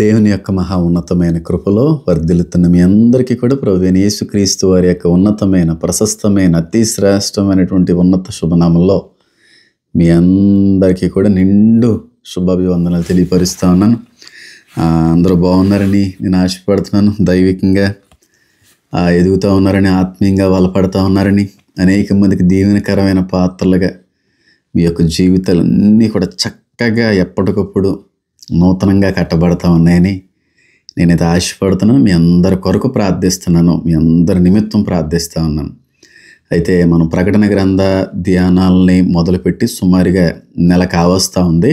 దేవుని యొక్క మహా ఉన్నతమైన కృపలో వర్ధిల్లుతున్న మీ అందరికీ కూడా ప్రభుని యేసుక్రీస్తు వారి యొక్క ఉన్నతమైన ప్రశస్తమైన అతి శ్రేష్టమైనటువంటి ఉన్నత శుభనామంలో మీ అందరికీ కూడా నిండు శుభాభివందనలు తెలియపరుస్తూ ఉన్నాను అందరూ బాగున్నారని నేను ఆశపడుతున్నాను దైవికంగా ఎదుగుతూ ఉన్నారని ఆత్మీయంగా బలపడుతూ ఉన్నారని అనేక మందికి దీవెనకరమైన పాత్రలుగా మీ యొక్క జీవితాలన్నీ కూడా చక్కగా ఎప్పటికప్పుడు నూతనంగా కట్టబడతా ఉన్నాయని నేను ఇది ఆశపడుతున్నాను మీ అందరి కొరకు ప్రార్థిస్తున్నాను మీ అందరి నిమిత్తం ప్రార్థిస్తూ ఉన్నాను అయితే మనం ప్రకటన గ్రంథ ధ్యానాలని మొదలుపెట్టి సుమారుగా నెల కావస్తూ ఉంది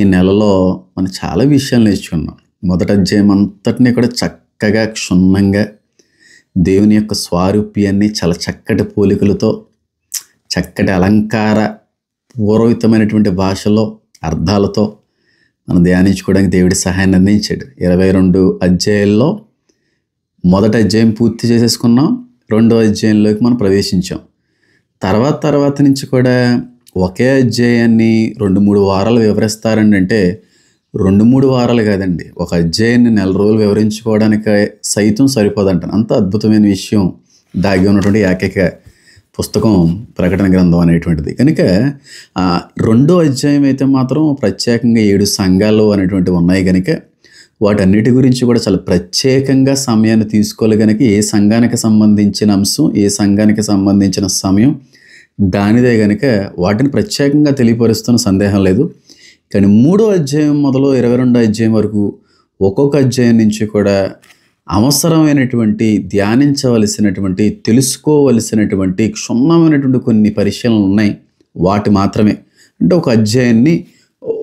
ఈ నెలలో మనం చాలా విషయాలు నేర్చుకున్నాం మొదట అధ్యాయమంతటిని కూడా చక్కగా క్షుణ్ణంగా దేవుని యొక్క స్వారూప్యాన్ని చాలా చక్కటి పోలికలతో చక్కటి అలంకార పూర్వితమైనటువంటి భాషలో అర్థాలతో మనం ధ్యానించుకోవడానికి దేవుడి సహాయాన్ని అందించాడు ఇరవై రెండు అధ్యాయుల్లో మొదట అధ్యాయం పూర్తి చేసేసుకున్నాం రెండో అధ్యాయంలోకి మనం ప్రవేశించాం తర్వాత తర్వాత నుంచి కూడా ఒకే అధ్యాయాన్ని రెండు మూడు వారాలు వివరిస్తారండి అంటే రెండు మూడు వారాలు కాదండి ఒక అధ్యాయాన్ని నెల రోజులు వివరించుకోవడానికి సైతం సరిపోదంట అంత అద్భుతమైన విషయం దాగి ఉన్నటువంటి ఏకైక పుస్తకం ప్రకటన గ్రంథం అనేటువంటిది కనుక రెండో అధ్యాయం అయితే మాత్రం ప్రత్యేకంగా ఏడు సంఘాలు అనేటువంటివి ఉన్నాయి కనుక వాటన్నిటి గురించి కూడా చాలా ప్రత్యేకంగా సమయాన్ని తీసుకోవాలి కనుక ఏ సంఘానికి సంబంధించిన అంశం ఏ సంఘానికి సంబంధించిన సమయం దానిదే కనుక వాటిని ప్రత్యేకంగా తెలియపరుస్తున్న సందేహం లేదు కానీ మూడో అధ్యాయం మొదలు ఇరవై రెండో అధ్యాయం వరకు ఒక్కొక్క అధ్యాయం నుంచి కూడా అవసరమైనటువంటి ధ్యానించవలసినటువంటి తెలుసుకోవలసినటువంటి క్షుణ్ణమైనటువంటి కొన్ని పరిశీలనలు ఉన్నాయి వాటి మాత్రమే అంటే ఒక అధ్యాయాన్ని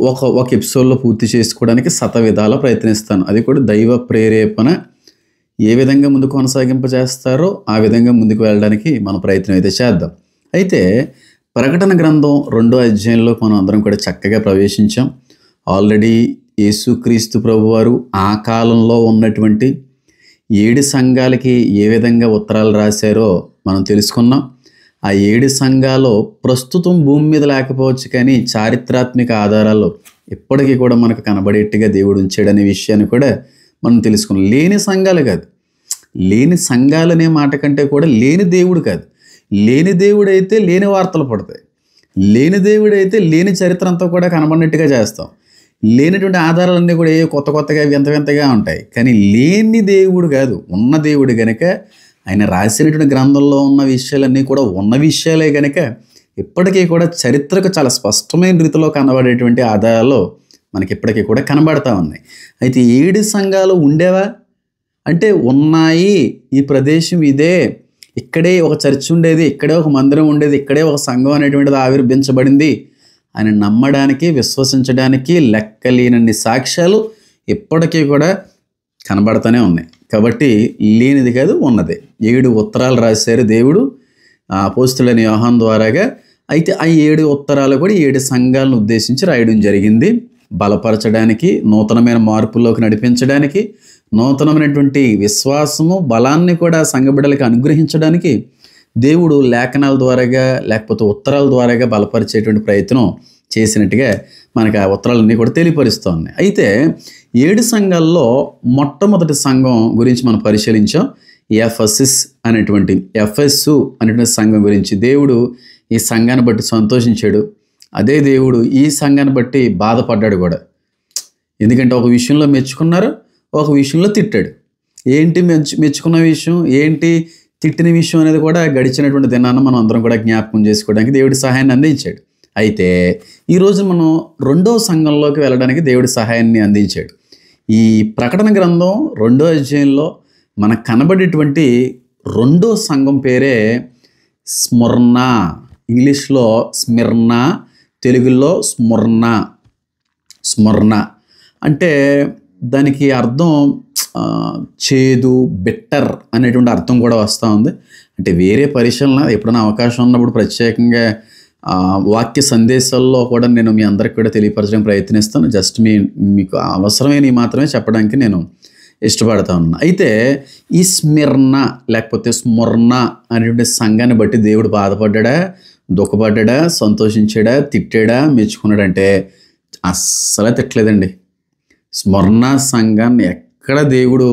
ఒక ఒక ఎపిసోడ్లో పూర్తి చేసుకోవడానికి సత విధాల ప్రయత్నిస్తాను అది కూడా దైవ ప్రేరేపణ ఏ విధంగా ముందు కొనసాగింపజేస్తారో ఆ విధంగా ముందుకు వెళ్ళడానికి మన ప్రయత్నం అయితే చేద్దాం అయితే ప్రకటన గ్రంథం రెండో అధ్యాయంలో మనం అందరం కూడా చక్కగా ప్రవేశించాం ఆల్రెడీ యేసుక్రీస్తు ప్రభువారు ఆ కాలంలో ఉన్నటువంటి ఏడు సంఘాలకి ఏ విధంగా ఉత్తరాలు రాశారో మనం తెలుసుకున్నాం ఆ ఏడు సంఘాలు ప్రస్తుతం భూమి మీద లేకపోవచ్చు కానీ చారిత్రాత్మిక ఆధారాలు ఇప్పటికీ కూడా మనకు కనబడేట్టుగా దేవుడు ఉంచాడనే విషయాన్ని కూడా మనం తెలుసుకున్నాం లేని సంఘాలు కాదు లేని సంఘాలు అనే మాట కంటే కూడా లేని దేవుడు కాదు లేని దేవుడు అయితే లేని వార్తలు పడతాయి లేని దేవుడు అయితే లేని చరిత్ర అంతా కూడా కనబడినట్టుగా చేస్తాం లేనటువంటి ఆధారాలన్నీ కూడా ఏ కొత్త కొత్తగా వింత వింతగా ఉంటాయి కానీ లేని దేవుడు కాదు ఉన్న దేవుడు కనుక ఆయన రాసినటువంటి గ్రంథంలో ఉన్న విషయాలన్నీ కూడా ఉన్న విషయాలే కనుక ఇప్పటికీ కూడా చరిత్రకు చాలా స్పష్టమైన రీతిలో కనబడేటువంటి ఆధారాలు మనకి ఇప్పటికీ కూడా కనబడతా ఉన్నాయి అయితే ఏడు సంఘాలు ఉండేవా అంటే ఉన్నాయి ఈ ప్రదేశం ఇదే ఇక్కడే ఒక చర్చ్ ఉండేది ఇక్కడే ఒక మందిరం ఉండేది ఇక్కడే ఒక సంఘం అనేటువంటిది ఆవిర్భించబడింది ఆయన నమ్మడానికి విశ్వసించడానికి లెక్కలేనన్ని సాక్ష్యాలు ఇప్పటికీ కూడా కనబడతానే ఉన్నాయి కాబట్టి లేనిది కాదు ఉన్నది ఏడు ఉత్తరాలు రాశారు దేవుడు ఆ పోస్తులని యోహం ద్వారాగా అయితే ఆ ఏడు ఉత్తరాలు కూడా ఏడు సంఘాలను ఉద్దేశించి రాయడం జరిగింది బలపరచడానికి నూతనమైన మార్పుల్లోకి నడిపించడానికి నూతనమైనటువంటి విశ్వాసము బలాన్ని కూడా సంఘబిడలకు అనుగ్రహించడానికి దేవుడు లేఖనాల ద్వారాగా లేకపోతే ఉత్తరాల ద్వారాగా బలపరిచేటువంటి ప్రయత్నం చేసినట్టుగా మనకు ఆ ఉత్తరాలన్నీ కూడా తెలియపరుస్తూ అయితే ఏడు సంఘాల్లో మొట్టమొదటి సంఘం గురించి మనం పరిశీలించాం ఎఫ్ఎస్ఎస్ అనేటువంటి ఎఫ్ఎస్సు అనేటువంటి సంఘం గురించి దేవుడు ఈ సంఘాన్ని బట్టి సంతోషించాడు అదే దేవుడు ఈ సంఘాన్ని బట్టి బాధపడ్డాడు కూడా ఎందుకంటే ఒక విషయంలో మెచ్చుకున్నారు ఒక విషయంలో తిట్టాడు ఏంటి మెచ్చు మెచ్చుకున్న విషయం ఏంటి తిట్టిన విషయం అనేది కూడా గడిచినటువంటి దినాన్ని మనం అందరం కూడా జ్ఞాపకం చేసుకోవడానికి దేవుడి సహాయాన్ని అందించాడు అయితే ఈరోజు మనం రెండో సంఘంలోకి వెళ్ళడానికి దేవుడి సహాయాన్ని అందించాడు ఈ ప్రకటన గ్రంథం రెండో అధ్యయంలో మనకు కనబడేటువంటి రెండో సంఘం పేరే స్మరణ ఇంగ్లీష్లో స్మిర్ణ తెలుగులో స్మరణ స్మరణ అంటే దానికి అర్థం చేదు బెటర్ అనేటువంటి అర్థం కూడా వస్తూ ఉంది అంటే వేరే పరిశీలన ఎప్పుడైనా అవకాశం ఉన్నప్పుడు ప్రత్యేకంగా వాక్య సందేశాల్లో కూడా నేను మీ అందరికి కూడా తెలియపరచడానికి ప్రయత్నిస్తాను జస్ట్ మీ మీకు అవసరమైన మాత్రమే చెప్పడానికి నేను ఇష్టపడతా ఉన్నా అయితే ఈ స్మిర్ణ లేకపోతే స్మరణ అనేటువంటి సంఘాన్ని బట్టి దేవుడు బాధపడ్డా దుఃఖపడ్డా సంతోషించాడా తిట్టాడా మెచ్చుకున్నాడంటే అస్సలు తిట్టలేదండి స్మరణ సంఘాన్ని ఎక్కడ దేవుడు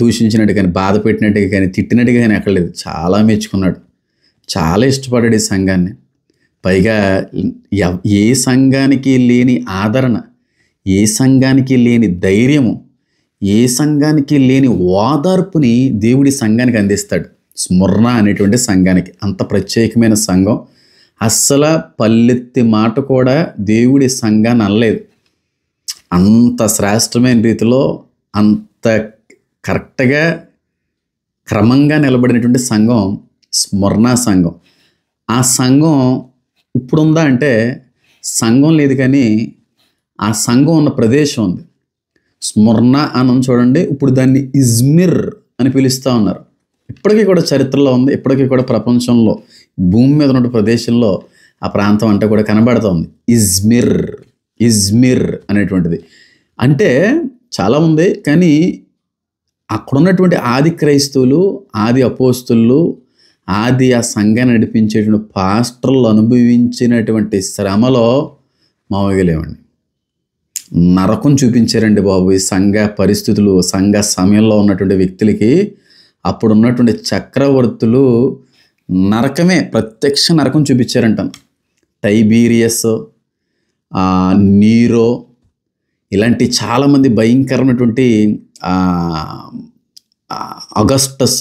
దూషించినట్టు కానీ బాధ పెట్టినట్టు కానీ తిట్టినట్టు కానీ ఎక్కడ లేదు చాలా మెచ్చుకున్నాడు చాలా ఇష్టపడ్డాడు ఈ సంఘాన్ని పైగా ఏ సంఘానికి లేని ఆదరణ ఏ సంఘానికి లేని ధైర్యము ఏ సంఘానికి లేని ఓదార్పుని దేవుడి సంఘానికి అందిస్తాడు స్మరణ అనేటువంటి సంఘానికి అంత ప్రత్యేకమైన సంఘం అస్సల పల్లెత్తి మాట కూడా దేవుడి సంఘాన్ని అనలేదు అంత శ్రేష్టమైన రీతిలో అంత కరెక్ట్గా క్రమంగా నిలబడినటువంటి సంఘం స్మరణ సంఘం ఆ సంఘం ఇప్పుడుందా అంటే సంఘం లేదు కానీ ఆ సంఘం ఉన్న ప్రదేశం ఉంది స్మరణ అని చూడండి ఇప్పుడు దాన్ని ఇజ్మిర్ అని పిలుస్తూ ఉన్నారు ఇప్పటికీ కూడా చరిత్రలో ఉంది ఇప్పటికీ కూడా ప్రపంచంలో భూమి మీద ఉన్న ప్రదేశంలో ఆ ప్రాంతం అంటే కూడా కనబడుతుంది ఇజ్మిర్ ఇజ్మిర్ అనేటువంటిది అంటే చాలా ఉంది కానీ అక్కడున్నటువంటి ఆది క్రైస్తవులు ఆది అపోస్తులు ఆది ఆ సంఘాన్ని నడిపించేటువంటి పాస్టర్లు అనుభవించినటువంటి శ్రమలో మామూలుగా నరకం చూపించారండి బాబు ఈ సంఘ పరిస్థితులు సంఘ సమయంలో ఉన్నటువంటి వ్యక్తులకి అప్పుడు ఉన్నటువంటి చక్రవర్తులు నరకమే ప్రత్యక్ష నరకం చూపించారంటాను టైబీరియస్ నీరో ఇలాంటి చాలామంది భయంకరమైనటువంటి అగస్టస్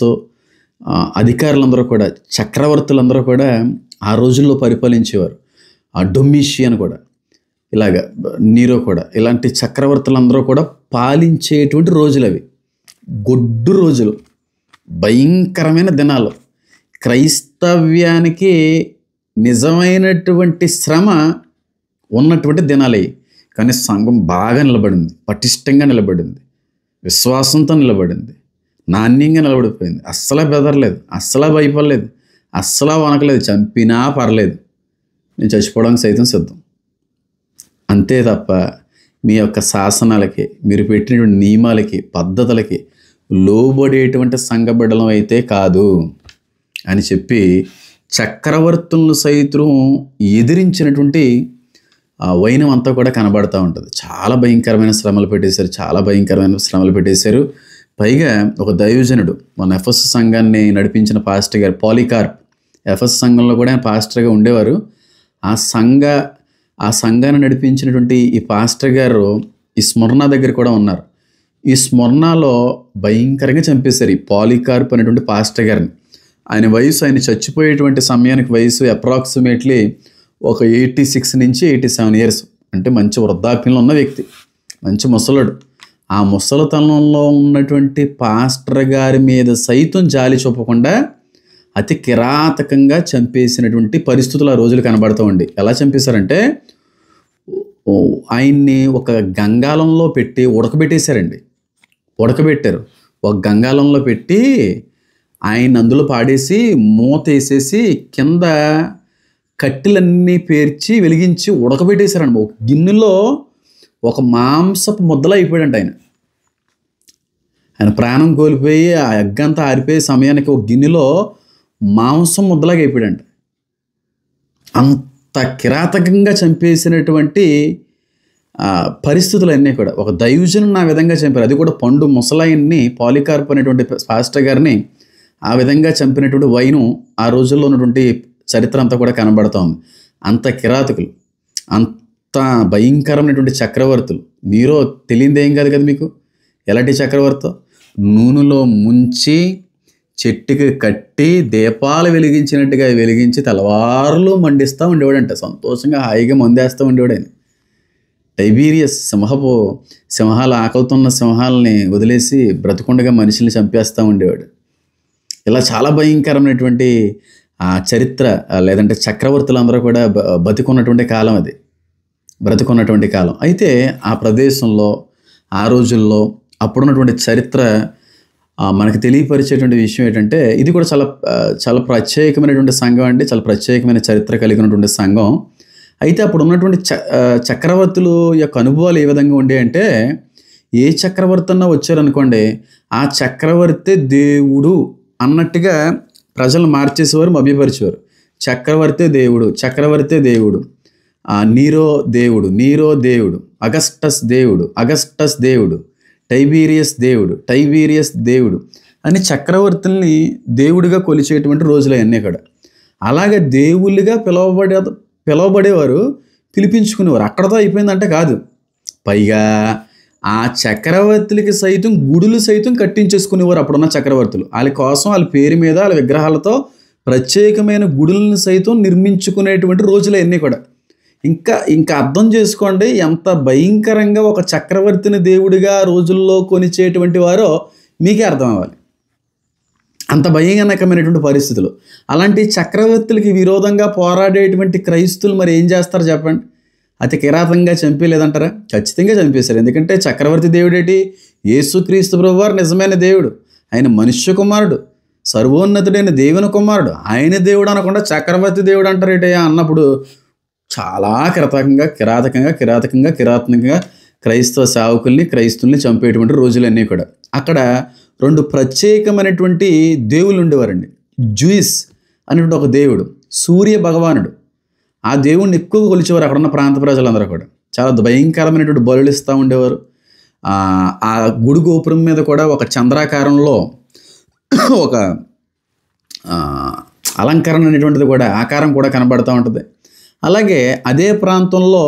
అధికారులందరూ కూడా చక్రవర్తులందరూ కూడా ఆ రోజుల్లో పరిపాలించేవారు ఆ డొమిషియన్ కూడా ఇలాగ నీరో కూడా ఇలాంటి చక్రవర్తులందరూ కూడా పాలించేటువంటి రోజులు అవి గొడ్డు రోజులు భయంకరమైన దినాలు క్రైస్తవ్యానికి నిజమైనటువంటి శ్రమ ఉన్నటువంటి దినాలే కానీ సంఘం బాగా నిలబడింది పటిష్టంగా నిలబడింది విశ్వాసంతో నిలబడింది నాణ్యంగా నిలబడిపోయింది అస్సలా బెదరలేదు అస్సలా భయపడలేదు అస్సలా వనకలేదు చంపినా పర్లేదు నేను చచ్చిపోవడానికి సైతం సిద్ధం అంతే తప్ప మీ యొక్క శాసనాలకి మీరు పెట్టినటువంటి నియమాలకి పద్ధతులకి లోబడేటువంటి సంఘబిడలం అయితే కాదు అని చెప్పి చక్రవర్తులను సైతం ఎదిరించినటువంటి ఆ వైనం అంతా కూడా కనబడుతూ ఉంటుంది చాలా భయంకరమైన శ్రమలు పెట్టేశారు చాలా భయంకరమైన శ్రమలు పెట్టేశారు పైగా ఒక దైవజనుడు మన ఎఫ్ఎస్ సంఘాన్ని నడిపించిన పాస్టర్ గారు పాలికార్ప్ ఎఫ్ఎస్ సంఘంలో కూడా ఆయన పాస్టర్గా ఉండేవారు ఆ సంఘ ఆ సంఘాన్ని నడిపించినటువంటి ఈ పాస్టర్ గారు ఈ స్మరణ దగ్గర కూడా ఉన్నారు ఈ స్మరణలో భయంకరంగా చంపేశారు ఈ పాలికార్ప్ అనేటువంటి పాస్టర్ గారిని ఆయన వయసు ఆయన చచ్చిపోయేటువంటి సమయానికి వయసు అప్రాక్సిమేట్లీ ఒక ఎయిటీ సిక్స్ నుంచి ఎయిటీ సెవెన్ ఇయర్స్ అంటే మంచి వృద్ధాప్యంలో ఉన్న వ్యక్తి మంచి ముసలుడు ఆ ముసలితనంలో ఉన్నటువంటి పాస్టర్ గారి మీద సైతం జాలి చూపకుండా అతి కిరాతకంగా చంపేసినటువంటి పరిస్థితులు ఆ రోజులు కనబడుతూ ఉండి ఎలా చంపేశారంటే ఆయన్ని ఒక గంగాలంలో పెట్టి ఉడకబెట్టేశారండి ఉడకబెట్టారు ఒక గంగాలంలో పెట్టి ఆయన అందులో పాడేసి మూత వేసేసి కింద కట్టెలన్నీ పేర్చి వెలిగించి ఉడకబెట్టేశారండి ఒక గిన్నెలో ఒక మాంసపు ముద్దలా అయిపోయాడంట ఆయన ఆయన ప్రాణం కోల్పోయి ఆ ఎగ్గంతా ఆరిపోయే సమయానికి ఒక గిన్నెలో మాంసం ముద్దలాగా అయిపోయాడంట అంత కిరాతకంగా చంపేసినటువంటి పరిస్థితులు అన్నీ కూడా ఒక దైవజను నా విధంగా చంపారు అది కూడా పండు ముసలాయన్ని పాలికార్పు అనేటువంటి ఫాస్టర్ గారిని ఆ విధంగా చంపినటువంటి వైను ఆ రోజుల్లో ఉన్నటువంటి చరిత్ర అంతా కూడా కనబడుతోంది అంత కిరాతకులు అంత భయంకరమైనటువంటి చక్రవర్తులు నీరో ఏం కాదు కదా మీకు ఎలాంటి చక్రవర్తి నూనెలో ముంచి చెట్టుకి కట్టి దీపాలు వెలిగించినట్టుగా వెలిగించి తలవార్లు మండిస్తూ ఉండేవాడంట సంతోషంగా హాయిగా మందేస్తూ ఉండేవాడని టైబీరియస్ సింహపు సింహాలు ఆకలితోన్న సింహాలని వదిలేసి బ్రతుకుండగా మనుషుల్ని చంపేస్తూ ఉండేవాడు ఇలా చాలా భయంకరమైనటువంటి ఆ చరిత్ర లేదంటే చక్రవర్తులందరూ కూడా బతికున్నటువంటి కాలం అది బ్రతికున్నటువంటి కాలం అయితే ఆ ప్రదేశంలో ఆ రోజుల్లో అప్పుడున్నటువంటి చరిత్ర మనకు తెలియపరిచేటువంటి విషయం ఏంటంటే ఇది కూడా చాలా చాలా ప్రత్యేకమైనటువంటి సంఘం అండి చాలా ప్రత్యేకమైన చరిత్ర కలిగినటువంటి సంఘం అయితే అప్పుడు ఉన్నటువంటి చ చక్రవర్తుల యొక్క అనుభవాలు ఏ విధంగా ఉండే అంటే ఏ చక్రవర్తి అన్నా వచ్చారనుకోండి ఆ చక్రవర్తి దేవుడు అన్నట్టుగా ప్రజలను మార్చేసేవారు మభ్యపరిచేవారు చక్రవర్తి దేవుడు చక్రవర్తి దేవుడు నీరో దేవుడు నీరో దేవుడు అగస్టస్ దేవుడు అగస్టస్ దేవుడు టైబీరియస్ దేవుడు టైబీరియస్ దేవుడు అని చక్రవర్తుల్ని దేవుడిగా కొలిచేటువంటి రోజులు అన్నీ అక్కడ అలాగే దేవుళ్ళుగా పిలువబడే పిలువబడేవారు పిలిపించుకునేవారు అక్కడతో అయిపోయిందంటే కాదు పైగా ఆ చక్రవర్తులకి సైతం గుడులు సైతం కట్టించేసుకునేవారు అప్పుడున్న చక్రవర్తులు వాళ్ళ కోసం వాళ్ళ పేరు మీద వాళ్ళ విగ్రహాలతో ప్రత్యేకమైన గుడులను సైతం నిర్మించుకునేటువంటి రోజులు అన్నీ కూడా ఇంకా ఇంకా అర్థం చేసుకోండి ఎంత భయంకరంగా ఒక చక్రవర్తిని దేవుడిగా రోజుల్లో కొనిచేటువంటి వారో మీకే అర్థం అవ్వాలి అంత భయంకరకమైనటువంటి పరిస్థితులు అలాంటి చక్రవర్తులకి విరోధంగా పోరాడేటువంటి క్రైస్తులు మరి ఏం చేస్తారు చెప్పండి అతి కిరాతంగా లేదంటారా ఖచ్చితంగా చంపేశారు ఎందుకంటే చక్రవర్తి దేవుడేటి యేసుక్రీస్తు ప్రభువారు నిజమైన దేవుడు ఆయన మనుష్య కుమారుడు సర్వోన్నతుడైన దేవుని కుమారుడు ఆయన దేవుడు అనకుండా చక్రవర్తి దేవుడు అంటారేటయ్యా అన్నప్పుడు చాలా కిరాతకంగా కిరాతకంగా కిరాతకంగా కిరాతకంగా క్రైస్తవ సేవకుల్ని క్రైస్తుల్ని చంపేటువంటి రోజులన్నీ కూడా అక్కడ రెండు ప్రత్యేకమైనటువంటి దేవుళ్ళు ఉండేవారండి జూయిస్ అనేటువంటి ఒక దేవుడు సూర్య భగవానుడు ఆ దేవుణ్ణి ఎక్కువగా కొలిచేవారు అక్కడ ఉన్న ప్రాంత ప్రజలందరూ కూడా చాలా భయంకరమైనటువంటి బలులు ఇస్తూ ఉండేవారు ఆ గుడి గోపురం మీద కూడా ఒక చంద్రాకారంలో ఒక అలంకరణ అనేటువంటిది కూడా ఆకారం కూడా కనబడుతూ ఉంటుంది అలాగే అదే ప్రాంతంలో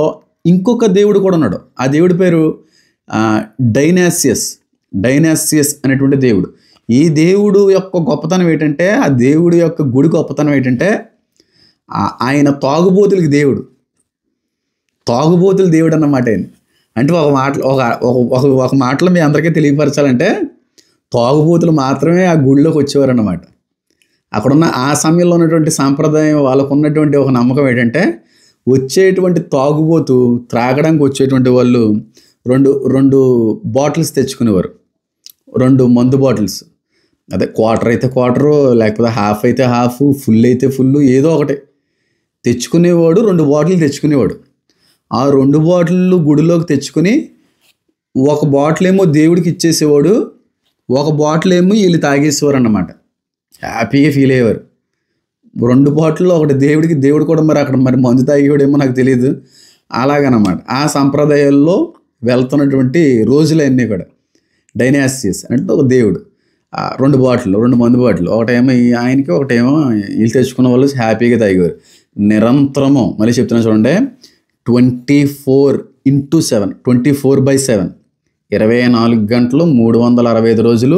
ఇంకొక దేవుడు కూడా ఉన్నాడు ఆ దేవుడి పేరు డైనాసియస్ డైనాసియస్ అనేటువంటి దేవుడు ఈ దేవుడు యొక్క గొప్పతనం ఏంటంటే ఆ దేవుడి యొక్క గుడి గొప్పతనం ఏంటంటే ఆయన తాగుబోతులకి దేవుడు తాగుబోతులు దేవుడు అన్నమాట ఆయన అంటే ఒక మాట ఒక ఒక ఒక మాటలో మీ అందరికీ తెలియపరచాలంటే తాగుబోతులు మాత్రమే ఆ గుళ్ళోకి వచ్చేవారన్నమాట అక్కడున్న ఆ సమయంలో ఉన్నటువంటి సాంప్రదాయం వాళ్ళకు ఉన్నటువంటి ఒక నమ్మకం ఏంటంటే వచ్చేటువంటి తాగుబోతు త్రాగడానికి వచ్చేటువంటి వాళ్ళు రెండు రెండు బాటిల్స్ తెచ్చుకునేవారు రెండు మందు బాటిల్స్ అదే క్వార్టర్ అయితే క్వార్టరు లేకపోతే హాఫ్ అయితే హాఫ్ ఫుల్ అయితే ఫుల్ ఏదో ఒకటి తెచ్చుకునేవాడు రెండు బాటిల్ తెచ్చుకునేవాడు ఆ రెండు బాటిళ్ళు గుడిలోకి తెచ్చుకుని ఒక బాటిల్ ఏమో దేవుడికి ఇచ్చేసేవాడు ఒక బాటిల్ ఏమో వీళ్ళు తాగేసేవారు అన్నమాట హ్యాపీగా ఫీల్ అయ్యేవారు రెండు బాటిల్లో ఒకటి దేవుడికి దేవుడు కూడా మరి అక్కడ మరి మందు తాగేవాడేమో నాకు తెలియదు అలాగనమాట ఆ సంప్రదాయాల్లో వెళ్తున్నటువంటి రోజులు అన్నీ కూడా డైనాసియస్ అంటే ఒక దేవుడు రెండు బాటిల్ రెండు మందు బాటిల్ ఒకటేమో ఆయనకి ఒకటేమో వీళ్ళు తెచ్చుకున్న వాళ్ళు హ్యాపీగా తాగేవారు నిరంతరము మళ్ళీ చెప్తున్నా చూడండి twenty four into seven twenty four by seven ఇరవై నాలుగు గంటలు మూడు వందల అరవై ఐదు రోజులు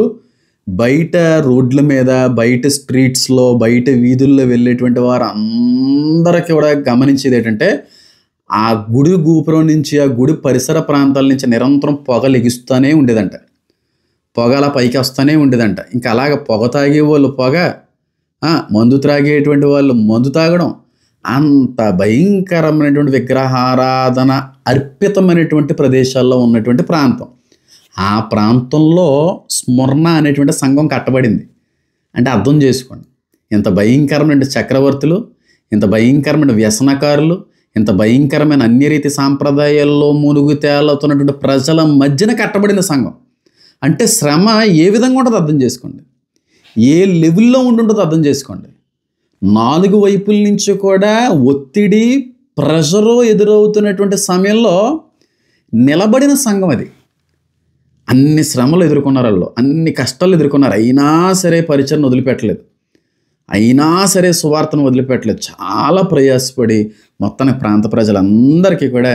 బయట రోడ్ల మీద బయట స్ట్రీట్స్లో బయట వీధుల్లో వెళ్ళేటువంటి వారు అందరికీ కూడా గమనించేది ఏంటంటే ఆ గుడి గోపురం నుంచి ఆ గుడి పరిసర ప్రాంతాల నుంచి నిరంతరం పొగ లెగిస్తూనే ఉండేదంట పొగ అలా పైకి వస్తూనే ఉండేదంట ఇంకా అలాగ పొగ తాగే వాళ్ళు పొగ మందు త్రాగేటువంటి వాళ్ళు మందు తాగడం అంత భయంకరమైనటువంటి విగ్రహారాధన అర్పితమైనటువంటి ప్రదేశాల్లో ఉన్నటువంటి ప్రాంతం ఆ ప్రాంతంలో స్మరణ అనేటువంటి సంఘం కట్టబడింది అంటే అర్థం చేసుకోండి ఇంత భయంకరమైన చక్రవర్తులు ఇంత భయంకరమైన వ్యసనకారులు ఇంత భయంకరమైన అన్ని రీతి సాంప్రదాయాల్లో మునుగు తేలుతున్నటువంటి ప్రజల మధ్యన కట్టబడిన సంఘం అంటే శ్రమ ఏ విధంగా ఉంటుందో అర్థం చేసుకోండి ఏ లెవెల్లో ఉండుంటుందో అర్థం చేసుకోండి నాలుగు వైపుల నుంచి కూడా ఒత్తిడి ప్రెషరు ఎదురవుతున్నటువంటి సమయంలో నిలబడిన సంఘం అది అన్ని శ్రమలు ఎదుర్కొన్నారు వాళ్ళు అన్ని కష్టాలు ఎదుర్కొన్నారు అయినా సరే పరిచయం వదిలిపెట్టలేదు అయినా సరే సువార్తను వదిలిపెట్టలేదు చాలా ప్రయాసపడి మొత్తానికి ప్రాంత ప్రజలందరికీ కూడా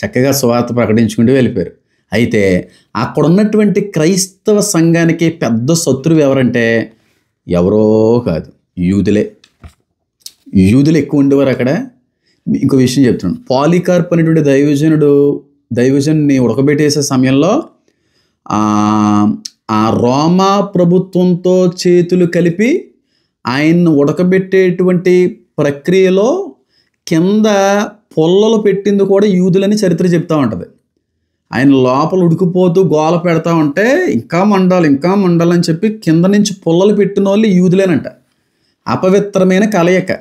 చక్కగా సువార్త ప్రకటించుకుంటూ వెళ్ళిపోయారు అయితే అక్కడ ఉన్నటువంటి క్రైస్తవ సంఘానికి పెద్ద శత్రువు ఎవరంటే ఎవరో కాదు యూదులే యూదులు ఎక్కువ ఉండేవారు అక్కడ ఇంకో విషయం చెప్తున్నాను పాలికార్ప్ అనేటువంటి దైవజనుడు దైవజన్ని ఉడకబెట్టేసే సమయంలో ఆ రోమా ప్రభుత్వంతో చేతులు కలిపి ఆయన్ను ఉడకబెట్టేటువంటి ప్రక్రియలో కింద పొల్లలు పెట్టింది కూడా యూదులని చరిత్ర చెప్తూ ఉంటుంది ఆయన లోపల ఉడికిపోతూ గోల పెడతా ఉంటే ఇంకా మండాలి ఇంకా మండాలని చెప్పి కింద నుంచి పొల్లలు పెట్టిన వాళ్ళు యూదులేనంట అపవిత్రమైన కలయిక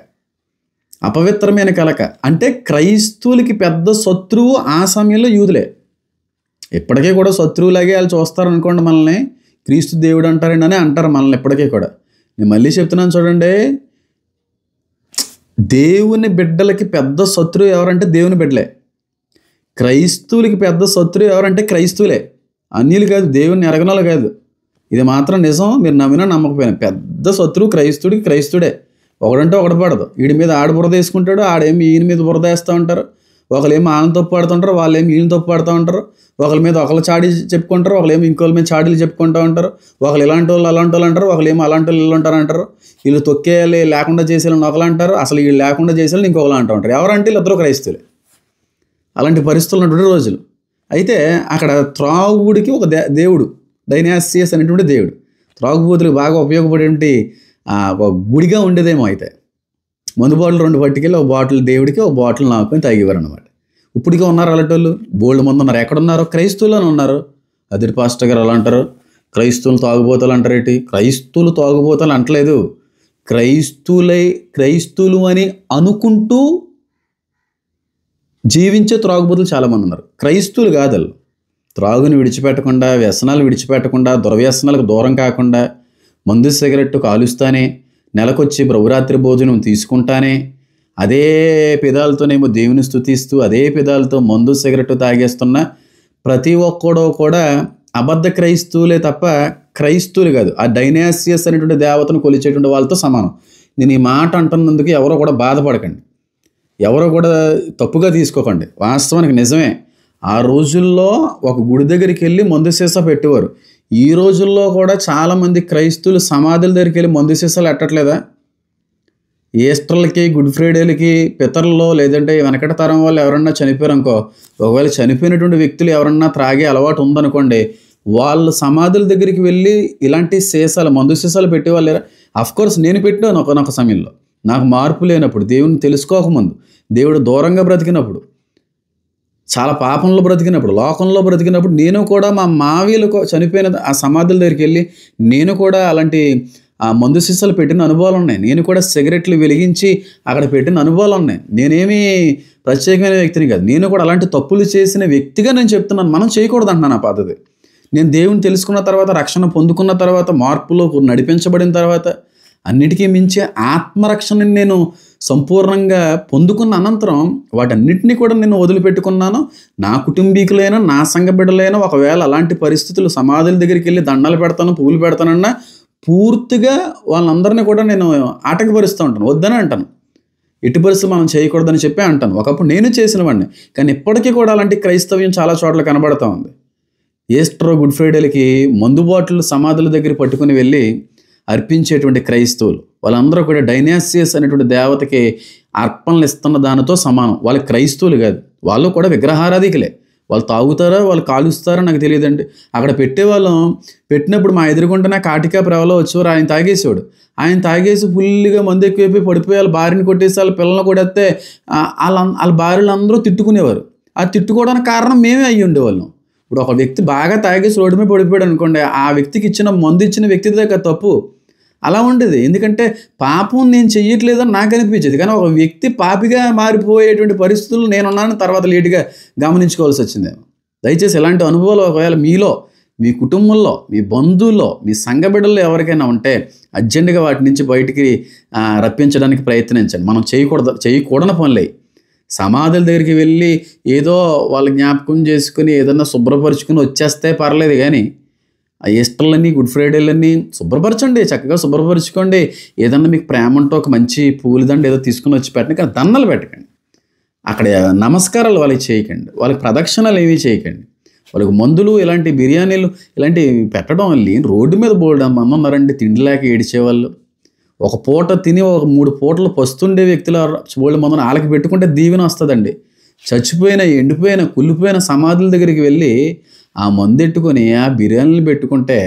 అపవిత్రమైన కలక అంటే క్రైస్తువులకి పెద్ద శత్రువు ఆ సమయంలో యూదులే ఇప్పటికే కూడా శత్రువులాగే వాళ్ళు చూస్తారనుకోండి మనల్ని క్రీస్తు దేవుడు అంటారండి అని అంటారు మనల్ని ఇప్పటికే కూడా నేను మళ్ళీ చెప్తున్నాను చూడండి దేవుని బిడ్డలకి పెద్ద శత్రువు ఎవరంటే దేవుని బిడ్డలే క్రైస్తువులకి పెద్ద శత్రువు ఎవరంటే క్రైస్తువులే అన్యులు కాదు దేవుని ఎరగనలు కాదు ఇది మాత్రం నిజం మీరు నమ్మినా నమ్మకపోయినా పెద్ద శత్రువు క్రైస్తుడికి క్రైస్తుడే ఒకడంటే ఒకటి పడదు వీడి మీద ఆడ బురద వేసుకుంటాడు ఆడేమి ఈయన మీద బురద వేస్తూ ఉంటారు ఏమి ఆయన తప్పు పడుతుంటారు ఏమి ఈయన తప్పు పడుతూ ఉంటారు ఒకళ్ళ మీద ఒకళ్ళు చాడి చెప్పుకుంటారు ఏమి ఇంకోళ్ళ మీద చాడీలు చెప్పుకుంటూ ఉంటారు ఒకళ్ళు ఇలాంటి వాళ్ళు అలాంటి వాళ్ళు అంటారు ఏమి అలాంటి వాళ్ళు ఇలా ఉంటారు అంటారు వీళ్ళు తొక్కేయాలి లేకుండా చేసేయాలని ఒకళ్ళు అంటారు అసలు వీళ్ళు లేకుండా చేసేయాలని ఇంకొకలా అంటూ ఉంటారు ఎవరంటే వీళ్ళిద్దరూ క్రైస్తులే అలాంటి పరిస్థితులు ఉంటుండే రోజులు అయితే అక్కడ త్రాగుడికి ఒక దేవుడు డైనాసియస్ అనేటువంటి దేవుడు త్రాగుబోతులకు బాగా ఉపయోగపడేటువంటి గుడిగా ఉండేదేమో అయితే మందు బాటిల్ రెండు పట్టుకెళ్ళి ఒక బాటిల్ దేవుడికి ఒక బాటిల్ నాకుని తాగేవారు అనమాట ఇప్పటికే ఉన్నారు అలాంటోళ్ళు బోల్డ్ మంది ఉన్నారు ఎక్కడ క్రైస్తువులు క్రైస్తవులను ఉన్నారు అదిరి పాస్టర్ గారు అలా అంటారు క్రైస్తవులు తాగుబోతలు ఏంటి క్రైస్తవులు తాగుబోతలు అంటలేదు క్రైస్తువులై క్రైస్తువులు అని అనుకుంటూ జీవించే త్రాగుబోతులు చాలామంది ఉన్నారు క్రైస్తువులు కాదు త్రాగుని విడిచిపెట్టకుండా వ్యసనాలు విడిచిపెట్టకుండా దుర్వ్యసనాలకు దూరం కాకుండా మందు సిగరెట్టు కాలుస్తానే నెలకొచ్చి ప్రభురాత్రి భోజనం తీసుకుంటానే అదే పిదాలతోనేమో దేవుని స్థుతిస్తూ అదే పిదాలతో మందు సిగరెట్టు తాగేస్తున్న ప్రతి ఒక్కడో కూడా అబద్ధ క్రైస్తువులే తప్ప క్రైస్తువులు కాదు ఆ డైనాసియస్ అనేటువంటి దేవతను కొలిచేటువంటి వాళ్ళతో సమానం నేను ఈ మాట అంటున్నందుకు ఎవరో కూడా బాధపడకండి ఎవరో కూడా తప్పుగా తీసుకోకండి వాస్తవానికి నిజమే ఆ రోజుల్లో ఒక గుడి దగ్గరికి వెళ్ళి మందు సీసా పెట్టేవారు ఈ రోజుల్లో కూడా చాలామంది క్రైస్తువులు సమాధుల దగ్గరికి వెళ్ళి మందు సీసాలు ఎట్టట్లేదా ఈస్టర్లకి గుడ్ ఫ్రైడేలకి పితరులు లేదంటే వెనకటి తరం వాళ్ళు ఎవరన్నా చనిపోయారనుకో ఒకవేళ చనిపోయినటువంటి వ్యక్తులు ఎవరన్నా త్రాగే అలవాటు ఉందనుకోండి వాళ్ళు సమాధుల దగ్గరికి వెళ్ళి ఇలాంటి సీసాలు మందు సీసాలు పెట్టేవాళ్ళు అఫ్కోర్స్ నేను పెట్టాను ఒకనొక సమయంలో నాకు మార్పు లేనప్పుడు దేవుని తెలుసుకోకముందు దేవుడు దూరంగా బ్రతికినప్పుడు చాలా పాపంలో బ్రతికినప్పుడు లోకంలో బ్రతికినప్పుడు నేను కూడా మా మావీలు చనిపోయిన ఆ సమాధుల దగ్గరికి వెళ్ళి నేను కూడా అలాంటి ఆ మందు సీసాలు పెట్టిన అనుభవాలు ఉన్నాయి నేను కూడా సిగరెట్లు వెలిగించి అక్కడ పెట్టిన అనుభవాలు ఉన్నాయి నేనేమి ప్రత్యేకమైన వ్యక్తిని కాదు నేను కూడా అలాంటి తప్పులు చేసిన వ్యక్తిగా నేను చెప్తున్నాను మనం చేయకూడదు అంటున్నాను ఆ పద్ధతి నేను దేవుని తెలుసుకున్న తర్వాత రక్షణ పొందుకున్న తర్వాత మార్పులో నడిపించబడిన తర్వాత అన్నిటికీ మించి ఆత్మరక్షణని నేను సంపూర్ణంగా పొందుకున్న అనంతరం వాటన్నిటిని కూడా నేను వదిలిపెట్టుకున్నాను నా కుటుంబీకులైనా నా సంఘ బిడ్డలైనా ఒకవేళ అలాంటి పరిస్థితులు సమాధుల దగ్గరికి వెళ్ళి దండలు పెడతాను పువ్వులు పెడతానన్నా పూర్తిగా వాళ్ళందరినీ కూడా నేను ఆటంకపరుస్తూ ఉంటాను వద్దని అంటాను ఎట్టి పరిస్థితి మనం చేయకూడదని చెప్పి అంటాను ఒకప్పుడు నేను చేసిన వాడిని కానీ ఇప్పటికీ కూడా అలాంటి క్రైస్తవ్యం చాలా చోట్ల కనబడుతూ ఉంది ఈస్టర్ గుడ్ ఫ్రైడేలకి మందుబాటులు సమాధుల దగ్గర పట్టుకుని వెళ్ళి అర్పించేటువంటి క్రైస్తవులు వాళ్ళందరూ కూడా డైనాసియస్ అనేటువంటి దేవతకి అర్పణలు ఇస్తున్న దానితో సమానం వాళ్ళ క్రైస్తవులు కాదు వాళ్ళు కూడా విగ్రహారాధికలే వాళ్ళు తాగుతారో వాళ్ళు కాలుస్తారో నాకు తెలియదండి అక్కడ పెట్టేవాళ్ళం పెట్టినప్పుడు మా ఎదురుకుంటున్న కాటికా ప్రేవలో వచ్చేవారు ఆయన తాగేసేవాడు ఆయన తాగేసి ఫుల్గా మందు ఎక్కువైపోయి పడిపోయి భార్యని కొట్టేసి వాళ్ళ పిల్లల్ని కొట్టేస్తే వాళ్ళ వాళ్ళ భార్యలు అందరూ తిట్టుకునేవారు ఆ తిట్టుకోవడానికి కారణం మేమే అయ్యి ఉండేవాళ్ళం ఇప్పుడు ఒక వ్యక్తి బాగా తాగేసి రోడ్డు మీద పడిపోయాడు అనుకోండి ఆ వ్యక్తికి ఇచ్చిన మందు ఇచ్చిన వ్యక్తి దగ్గర తప్పు అలా ఉండేది ఎందుకంటే పాపం నేను చెయ్యట్లేదని నాకు అనిపించేది కానీ ఒక వ్యక్తి పాపిగా మారిపోయేటువంటి పరిస్థితులు నేనున్నాను తర్వాత లేటుగా గమనించుకోవాల్సి వచ్చింది దయచేసి ఇలాంటి అనుభవాలు ఒకవేళ మీలో మీ కుటుంబంలో మీ బంధువుల్లో మీ సంఘబిడ్డల్లో ఎవరికైనా ఉంటే అర్జెంటుగా వాటి నుంచి బయటికి రప్పించడానికి ప్రయత్నించండి మనం చేయకూడదు చేయకూడని పనులే సమాధుల దగ్గరికి వెళ్ళి ఏదో వాళ్ళ జ్ఞాపకం చేసుకుని ఏదన్నా శుభ్రపరుచుకుని వచ్చేస్తే పర్లేదు కానీ ఆ ఈస్టర్లన్నీ గుడ్ ఫ్రైడేలన్నీ శుభ్రపరచండి చక్కగా శుభ్రపరచుకోండి ఏదన్నా మీకు ప్రేమ ఉంటే ఒక మంచి పూలదండ ఏదో తీసుకుని వచ్చి పెట్టండి కానీ దన్నలు పెట్టకండి అక్కడ నమస్కారాలు వాళ్ళకి చేయకండి వాళ్ళకి ప్రదక్షిణలు ఏమీ చేయకండి వాళ్ళకి మందులు ఇలాంటి బిర్యానీలు ఇలాంటివి పెట్టడం లేని రోడ్డు మీద పోవడం అమ్మ ఉన్నారండి తిండి లేక ఏడిచేవాళ్ళు ఒక పూట తిని ఒక మూడు పూటలు పస్తుండే వ్యక్తుల చోళ్ళ మనం వాళ్ళకి పెట్టుకుంటే దీవెన వస్తుందండి చచ్చిపోయిన ఎండిపోయిన కుళ్ళిపోయిన సమాధుల దగ్గరికి వెళ్ళి ఆ మందు ఎట్టుకొని ఆ బిర్యానీలు పెట్టుకుంటే